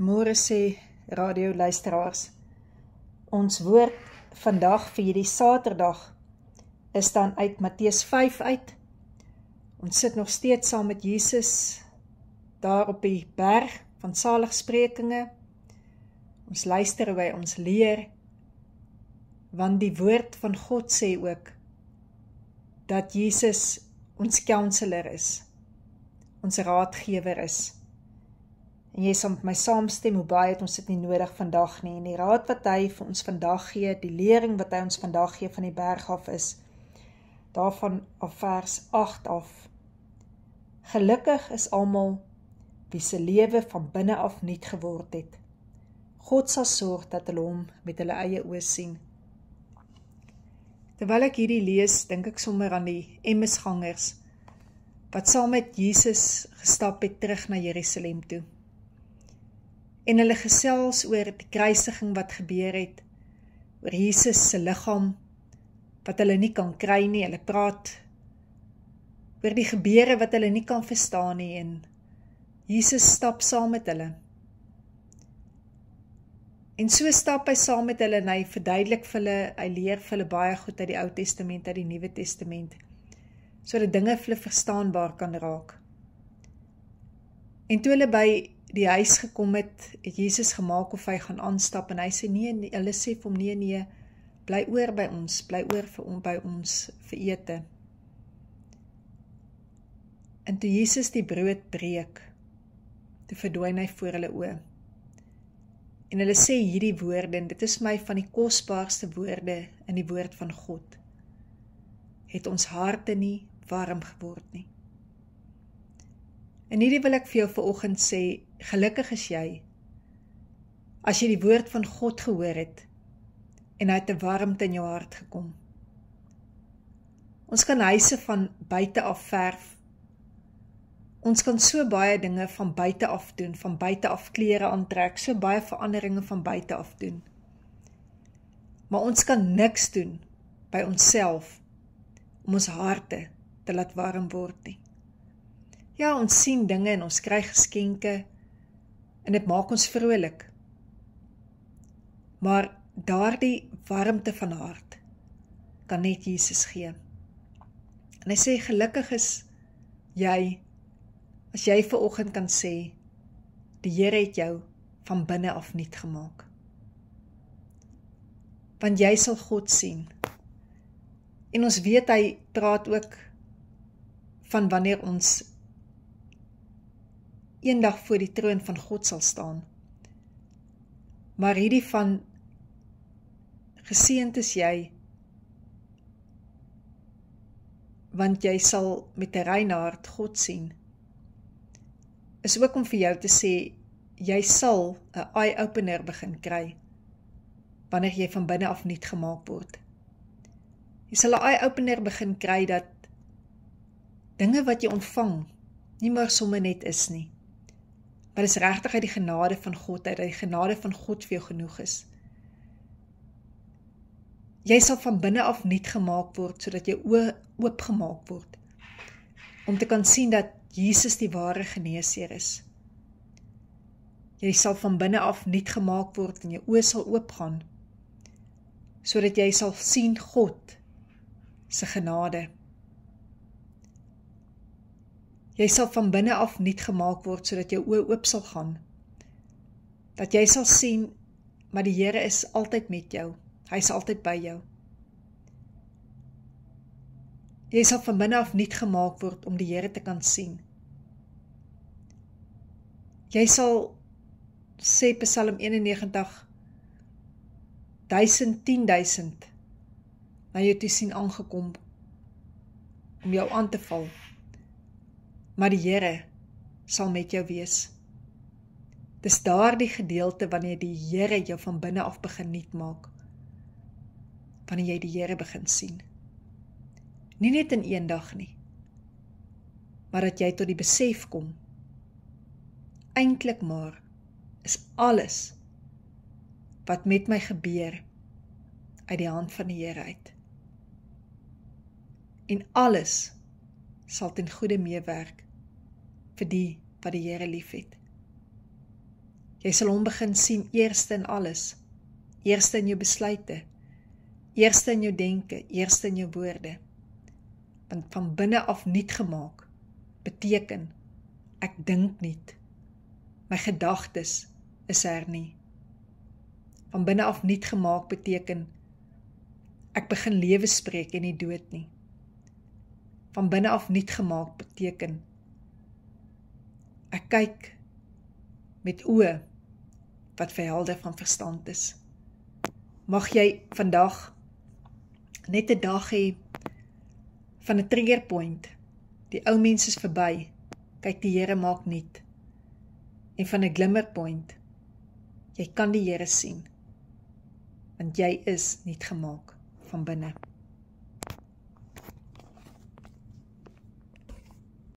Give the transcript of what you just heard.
Môre sê radio luisteraars. Ons woord vandag vir hierdie Saterdag is dan uit Matteus 5 uit. Ons sit nog steeds saam met Jesus daar op die berg van saligsprekinge. Ons luister hoe hy ons leer want die woord van God sê ook dat Jesus ons kanselier is. Ons raadgewer is. En jy sal met my saamstem hoe baie het ons dit nie nodig vandag nie. En die raad wat hy vir ons vandag gee, die lering wat hy ons vandag gee van die berg af is daarvan af vers 8 af. Gelukkig is almal wie se lewe van binne af nuut geword het. God sal sorg dat hulle hom met hulle eie oë sien. Terwyl ek hierdie lees, dink ek sommer aan die Emmausgangers wat saam met Jesus gestap het terug na Jeruselem toe en hulle gesels oor die kruisiging wat gebeur het oor Jesus se liggaam wat hulle nie kan kry nie hulle praat oor die gebeure wat hulle nie kan verstaan nie en Jesus stap saam met hulle en so stap hy saam met hulle en hy verduidelik vir hulle hy leer vir hulle baie goed uit die Ou Testament uit die Nuwe Testament sodat dinge vir hulle verstaanbaar kan raak en toe hulle by die huis gekom het, het Jesus gemaak of hy gaan aanstap en hy sê nee, nee hulle sê vir hom nee nee, bly oor by ons, bly oor vir hom by ons vir ete. En toe Jesus die brood breek, toe verdwyn hy voor hulle oë. En hulle sê hierdie woorde en dit is my van die kosbaarste woorde in die woord van God. Het ons harte nie warm geword nie. En hierdie wil ek vir jou vanoggend sê, gelukkig is jy as jy die woord van God gehoor het en hy het 'n warmte in jou hart gekom. Ons kan huise van buite af verf. Ons kan so baie dinge van buite af doen, van buite af klere aantrek, so baie veranderinge van buite af doen. Maar ons kan niks doen by onsself om ons harte te laat warm word nie. Ja, ons sien dinge en ons kry geskenke en dit maak ons vrolik. Maar daardie warmte van hart kan net Jesus gee. En hy sê gelukkig is jy as jy ver oggend kan sê die Here het jou van binne af nuut gemaak. Want jy sal God sien. En ons weet hy praat ook van wanneer ons eendag voor die troon van God sal staan. Maar hierdie van geseënd is jy want jy sal met 'n rein hart God sien. Is ook om vir jou te sê jy sal 'n eye opener begin kry wanneer jy van binne af nuut gemaak word. Jy sal 'n eye opener begin kry dat dinge wat jy ontvang nie maar sommer net is nie. Maar dis regtig uit die genade van God uit, uit die genade van God vir jou genoeg is. Jy sal van binne af nuut gemaak word sodat jy oopgemaak word om te kan sien dat Jesus die ware geneesheer is. Jy sal van binne af nuut gemaak word en jou oë sal oopgaan sodat jy sal sien God se genade. Jy sal van binne af nuut gemaak word sodat jou oë oop sal gaan. Dat jy sal sien maar die Here is altyd met jou. Hy's altyd by jou. Jy sal van binne af nuut gemaak word om die Here te kan sien. Jy sal sê Psalm 91 1010000 na jou toe sien aangekom om jou aan te val maar die Here sal met jou wees. Dis daardie gedeelte wanneer die Here jou van binne af begin nuut maak. Wanneer jy die Here begin sien. Nie net in eendag nie. Maar dat jy tot die besef kom. Eintlik maar is alles wat met my gebeur uit die hand van die Here uit. En alles sal ten goeie meewerk vir die wat die Here liefhet. Jy sal hom begin sien eerste in alles. Eerste in jou besluite, eerste in jou denke, eerste in jou woorde. Want van binne af nuut gemaak beteken ek dink nuut. My gedagtes is hernie. Van binne af nuut gemaak beteken ek begin lewe spreek en nie dood nie van binne af nuut gemaak beteken. Ek kyk met oë wat verhelder van verstand is. Mag jy vandag net 'n dag hê van 'n trigger point. Die ou mens is verby. Kyk, die Here maak nuut. En van 'n glimmer point. Jy kan die Here sien. Want jy is nuut gemaak van binne.